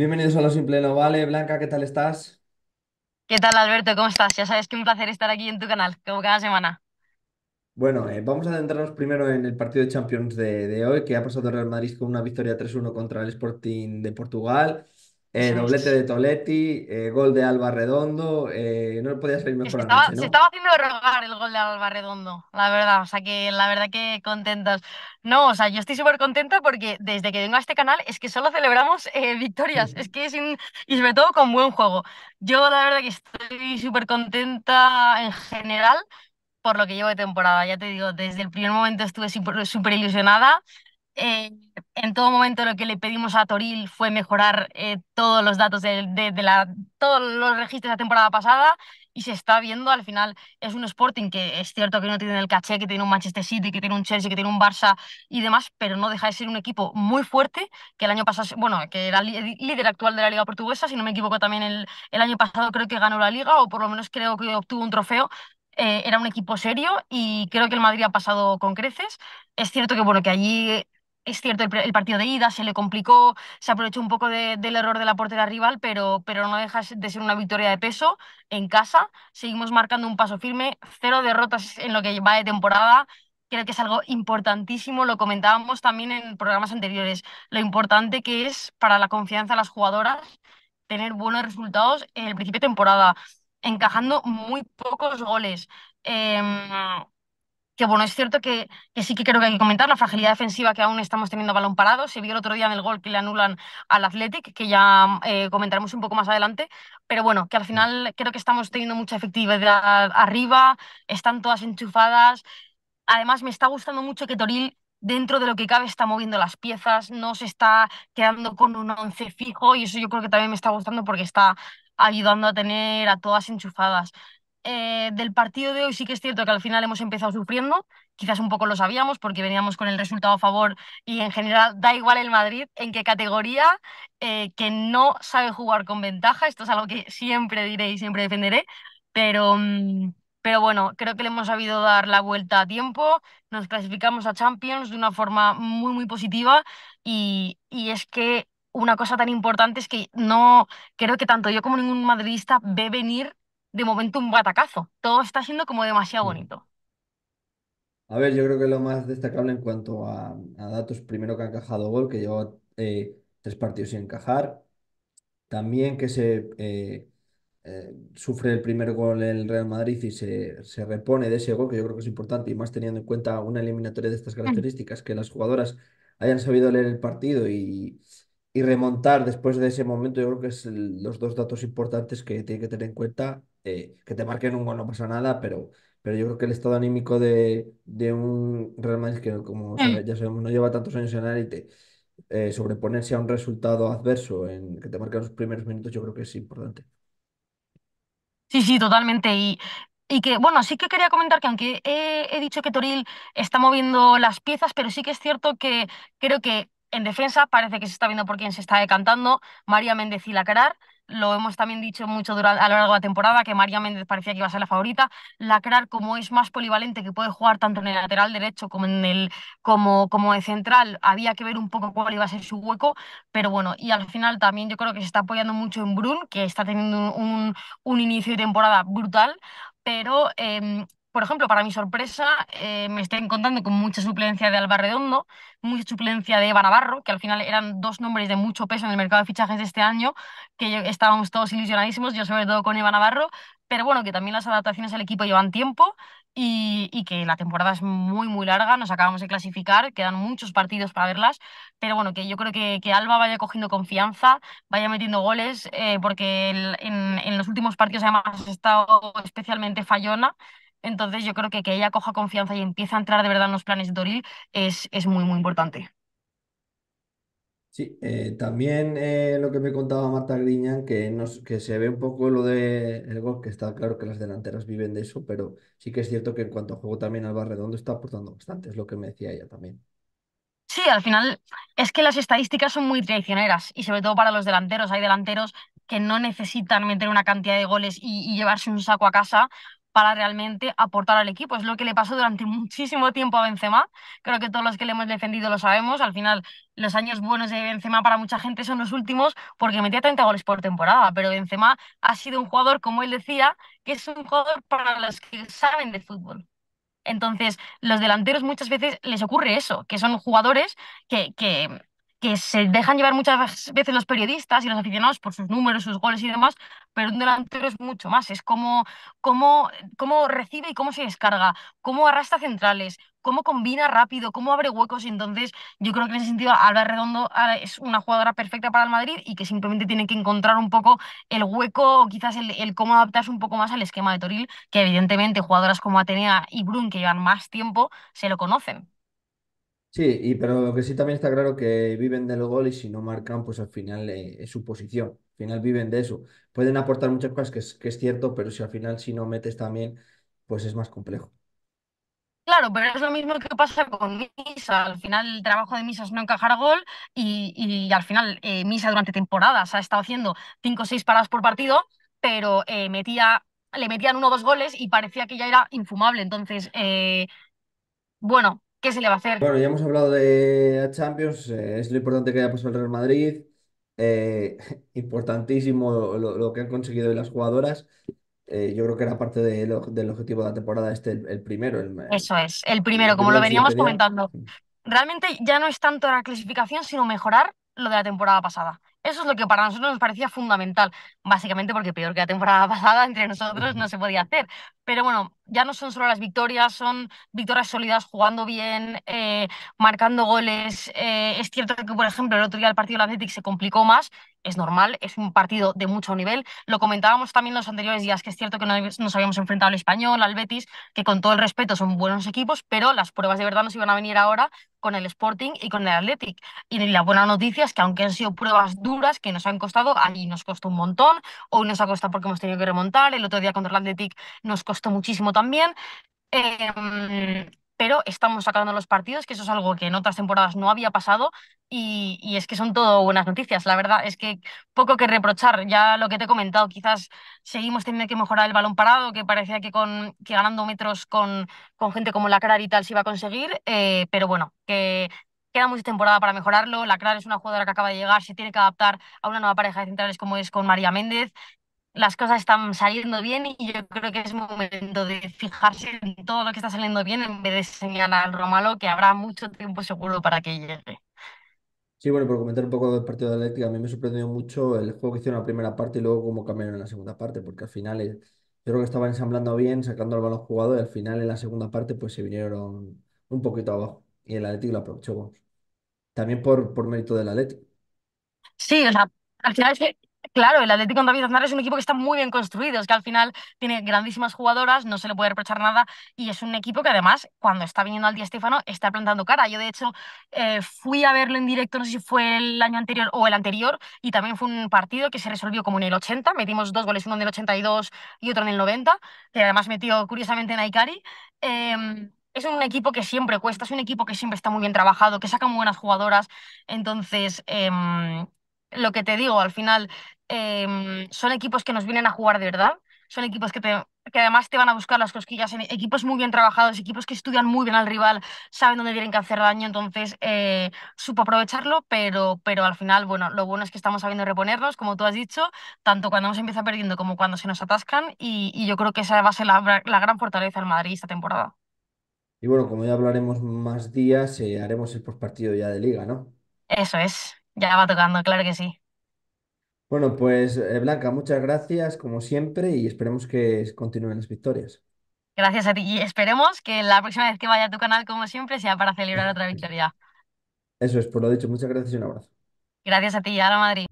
Bienvenidos a Lo Simple Vale. Blanca, ¿qué tal estás? ¿Qué tal, Alberto? ¿Cómo estás? Ya sabes que un placer estar aquí en tu canal, como cada semana. Bueno, eh, vamos a adentrarnos primero en el partido de Champions de, hoy, que ha pasado el Real Madrid con una victoria 3-1 contra el Sporting de Portugal. Eh, doblete de Toletti, eh, gol de Alba Redondo, eh, no podía salir mejor. Se estaba, se estaba haciendo rogar el gol de Alba Redondo, la verdad, o sea que la verdad que contentas. No, o sea, yo estoy súper contenta porque desde que vengo a este canal es que solo celebramos victorias, es que es y sobre todo con buen juego. Yo la verdad que estoy súper contenta en general por lo que llevo de temporada, ya te digo, desde el primer momento estuve súper ilusionada. Eh, en todo momento lo que le pedimos a Toril fue mejorar eh, todos los datos de, de, la, todos los registros de la temporada pasada y se está viendo al final es un Sporting que es cierto que no tiene el caché que tiene un Manchester City, que tiene un Chelsea, que tiene un Barça y demás, pero no deja de ser un equipo muy fuerte que el año pasado, bueno, que era eh, líder actual de la Liga Portuguesa, si no me equivoco también el, el año pasado creo que ganó la Liga o por lo menos creo que obtuvo un trofeo, era un equipo serio y creo que el Madrid ha pasado con creces. Es cierto que, bueno, que allí es cierto, el, partido de ida se le complicó, se aprovechó un poco del error de la portera rival, pero, pero no deja de ser una victoria de peso en casa. Seguimos marcando un paso firme, cero derrotas en lo que va de temporada. Creo que es algo importantísimo, lo comentábamos también en programas anteriores, lo importante que es para la confianza de las jugadoras tener buenos resultados en el principio de temporada, encajando muy pocos goles. Em, que bueno, es cierto que, sí que creo que hay que comentar la fragilidad defensiva que aún estamos teniendo balón parado. Se vio el otro día en el gol que le anulan al Athletic, que ya eh, comentaremos un poco más adelante. Pero bueno, que al mm. final creo que estamos teniendo mucha efectividad arriba, están todas enchufadas. Además, me está gustando mucho que Toril dentro de lo que cabe está moviendo las piezas, no se está quedando con un once fijo y eso yo creo que también me está gustando porque está ayudando a tener a todas enchufadas. Eh, del partido de hoy sí que es cierto que al final hemos empezado sufriendo, quizás un poco lo sabíamos porque veníamos con el resultado a favor y en general da igual el Madrid en qué categoría, eh, que no sabe jugar con ventaja, esto es algo que siempre diré y siempre defenderé, pero, mm, pero bueno, creo que le hemos sabido dar la vuelta a tiempo, nos clasificamos a Champions de una forma muy, muy positiva y, y es que... Una cosa tan importante es que no creo que tanto yo como ningún madridista ve venir de momento un batacazo. Todo está siendo como demasiado bonito. A ver, yo creo que lo más destacable en cuanto a, datos, primero que ha encajado gol, que lleva eh, tres partidos sin encajar. También que se eh, eh, sufre el primer gol en el Real Madrid y se, se, repone de ese gol, que yo creo que es importante, y más teniendo en cuenta una eliminatoria de estas mm. características, que las jugadoras hayan sabido leer el partido y, remontar después de ese momento, yo creo que es los dos datos importantes que tiene que tener en cuenta este, que te marquen un gol no pasa nada, pero, pero yo creo que el estado anímico de, un Real Madrid que, como mm. ya sabemos, no lleva tantos años en el élite, eh, sobreponerse a un resultado adverso en que te marquen los primeros minutos, yo creo que es importante. Sí, sí, totalmente. Y y que, bueno, sí que quería comentar que aunque he, dicho que Toril está moviendo las piezas, pero sí que es cierto que creo que en defensa parece que se está viendo por quién se está decantando, María Méndez y Lacarar lo hemos también dicho mucho durante, a lo largo de la temporada, que María Méndez parecía que iba a ser la favorita. Lacrar, como es más polivalente, que puede jugar tanto en el lateral derecho como en el como, como de central, había que ver un poco cuál iba a ser su hueco, pero bueno, y al final también yo creo que se está apoyando mucho en Brun, que está teniendo un, un inicio de temporada brutal, pero em, por ejemplo, para mi sorpresa, eh, me estoy encontrando con mucha suplencia de Alba Redondo, mucha suplencia de Eva Navarro, que al final eran dos nombres de mucho peso en el mercado de fichajes de este año, que estábamos todos ilusionadísimos, yo sobre todo con Eva Navarro, pero bueno, que también las adaptaciones al equipo llevan tiempo y, que la temporada es muy, muy larga, nos acabamos de clasificar, quedan muchos partidos para verlas, pero bueno, que yo creo que, que Alba vaya cogiendo confianza, vaya metiendo goles, eh, porque en, en los últimos partidos además ha estado especialmente fallona. Entonces yo creo que que ella coja confianza y empiece a entrar de verdad en los planes de Doril es, es muy, muy importante. Sí, eh, también eh, lo que me contaba Marta Griñán, que, nos, que se ve un poco lo de el gol, que está claro que las delanteras viven de eso, pero sí que es cierto que en cuanto a juego también al Redondo está aportando bastante, es lo que me decía ella también. Sí, al final es que las estadísticas son muy traicioneras y sobre todo para los delanteros. Hay delanteros que no necesitan meter una cantidad de goles y llevarse un saco a casa para realmente aportar al equipo. Es lo que le pasó durante muchísimo tiempo a Benzema. Creo que todos los que le hemos defendido lo sabemos. Al final, los años buenos de Benzema para mucha gente son los últimos porque metía 30 goles por temporada. Pero Benzema ha sido un jugador, como él decía, que es un jugador para los que saben de fútbol. Entonces, los delanteros muchas veces les ocurre eso, que son jugadores que, que que se dejan llevar muchas veces los periodistas y los aficionados por sus números, sus goles y demás, pero un delantero es mucho más, es cómo, cómo, cómo recibe y cómo se descarga, cómo arrastra centrales, cómo combina rápido, cómo abre huecos. Entonces, yo creo que en ese sentido, Alba Redondo es una jugadora perfecta para el Madrid y que simplemente tiene que encontrar un poco el hueco o quizás el, el cómo adaptarse un poco más al esquema de Toril, que evidentemente jugadoras como Atenea y Brun, que llevan más tiempo, se lo conocen. Sí, y pero lo que sí también está claro que viven del gol y si no marcan, pues al final eh, es su posición. Al final viven de eso. Pueden aportar muchas cosas, que es, que es cierto, pero si al final si no metes también, pues es más complejo. Claro, pero es lo mismo que pasa con Misa. Al final el trabajo de Misa es no encajar gol y, al final eh, Misa durante temporadas ha estado haciendo cinco o seis paradas por partido, pero eh, metía, le metían uno o dos goles y parecía que ya era infumable. Entonces, bueno, ¿qué se le va a hacer? Bueno, ya hemos hablado de Champions, eh, es lo importante que haya pasado el Real Madrid, eh, importantísimo lo, que han conseguido las jugadoras. Eh, yo creo que era parte de del objetivo de la temporada este, el, primero. Eso es, el primero, como lo veníamos comentando. Realmente ya no es tanto la clasificación, sino mejorar lo de la temporada pasada. Eso es lo que para nosotros nos parecía fundamental, básicamente porque peor que la temporada pasada entre nosotros no se podía hacer. Pero bueno, ya no son solo las victorias, son victorias sólidas, jugando bien, eh, marcando goles. Eh, es cierto que, por ejemplo, el otro día el partido del Athletic se complicó más, es normal, es un partido de mucho nivel. Lo comentábamos también los anteriores días, que es cierto que nos habíamos enfrentado al Español, al Betis, que con todo el respeto son buenos equipos, pero las pruebas de verdad nos iban a venir ahora con el Sporting y con el Athletic. Y la buena noticia es que aunque han sido pruebas duras que nos han costado, allí nos costó un montón, hoy nos ha costado porque hemos tenido que remontar, el otro día contra el Athletic nos costó muchísimo también. Em, pero estamos sacando los partidos, que eso es algo que en otras temporadas no había pasado y, es que son todo buenas noticias. La verdad es que poco que reprochar, ya lo que te he comentado, quizás seguimos teniendo que mejorar el balón parado, que parecía que, con, que ganando metros con, con gente como la Lacrar y tal se iba a conseguir, eh, pero bueno, que queda mucha temporada para mejorarlo. la Lacrar es una jugadora que acaba de llegar, se tiene que adaptar a una nueva pareja de centrales como es con María Méndez las cosas están saliendo bien y yo creo que es momento de fijarse en todo lo que está saliendo bien en vez de señalar lo malo, que habrá mucho tiempo seguro para que llegue. Sí, bueno, por comentar un poco del partido de Atlético, a mí me sorprendió mucho el juego que hicieron en la primera parte y luego cómo cambiaron en la segunda parte, porque al final eh, yo creo que estaban ensamblando bien, sacando el balón jugado y al final en la segunda parte pues se vinieron un poquito abajo y el Atlético lo aprovechó, También por, por mérito del Atlético. Sí, o sea, al final es que Claro, el Atlético David Aznar es un equipo que está muy bien construido, es que al final tiene grandísimas jugadoras, no se le puede reprochar nada y es un equipo que además cuando está viniendo al día Estefano, está plantando cara. Yo de hecho eh, fui a verlo en directo, no sé si fue el año anterior o el anterior y también fue un partido que se resolvió como en el 80, metimos dos goles, uno en el 82 y otro en el 90, que además metió curiosamente en em, es un equipo que siempre cuesta, es un equipo que siempre está muy bien trabajado, que saca muy buenas jugadoras. Entonces, em, lo que te digo, al final em, son equipos que nos vienen a jugar de verdad, son equipos que, te, que además te van a buscar las cosquillas, equipos muy bien trabajados, equipos que estudian muy bien al rival, saben dónde tienen que hacer daño, entonces eh, supo aprovecharlo, pero, pero al final, bueno, lo bueno es que estamos sabiendo reponernos, como tú has dicho, tanto cuando nos empieza perdiendo como cuando se nos atascan, y, yo creo que esa va a ser la, gran fortaleza del Madrid esta temporada. Y bueno, como ya hablaremos más días, eh, haremos el partido ya de liga, ¿no? Eso es. Ya va tocando, claro que sí. Bueno, pues eh, Blanca, muchas gracias como siempre y esperemos que continúen las victorias. Gracias a ti. Y esperemos que la próxima vez que vaya a tu canal, como siempre, sea para celebrar otra victoria. Eso es, por lo dicho, muchas gracias y un abrazo. Gracias a ti, a la Madrid.